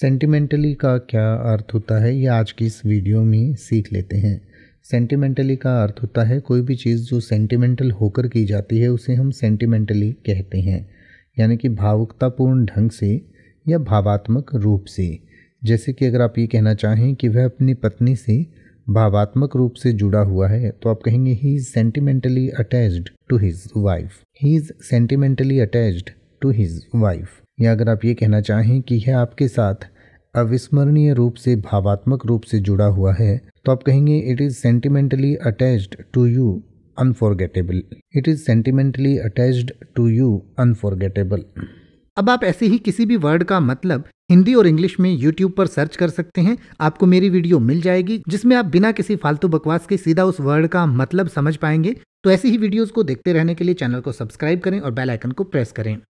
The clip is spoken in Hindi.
सेंटिमेंटली का क्या अर्थ होता है ये आज की इस वीडियो में सीख लेते हैं सेंटिमेंटली का अर्थ होता है कोई भी चीज़ जो सेंटिमेंटल होकर की जाती है उसे हम सेंटिमेंटली कहते हैं यानी कि भावुकतापूर्ण ढंग से या भावात्मक रूप से जैसे कि अगर आप ये कहना चाहें कि वह अपनी पत्नी से भावात्मक रूप से जुड़ा हुआ है तो आप कहेंगे he is sentimentally attached to his wife he is sentimentally attached to his wife या अगर आप ये कहना चाहें कि यह आपके साथ अविस्मरणीय रूप से भावात्मक रूप से जुड़ा हुआ है तो आप कहेंगे it is sentimentally attached to you unforgettable it is sentimentally attached to you unforgettable अब आप ऐसे ही किसी भी वर्ड का मतलब हिंदी और इंग्लिश में यूट्यूब पर सर्च कर सकते हैं आपको मेरी वीडियो मिल जाएगी जिसमें आप बिना किसी फालतू बकवास के सीधा उस वर्ड का मतलब समझ पाएंगे तो ऐसी ही वीडियोस को देखते रहने के लिए चैनल को सब्सक्राइब करें और बेल आइकन को प्रेस करें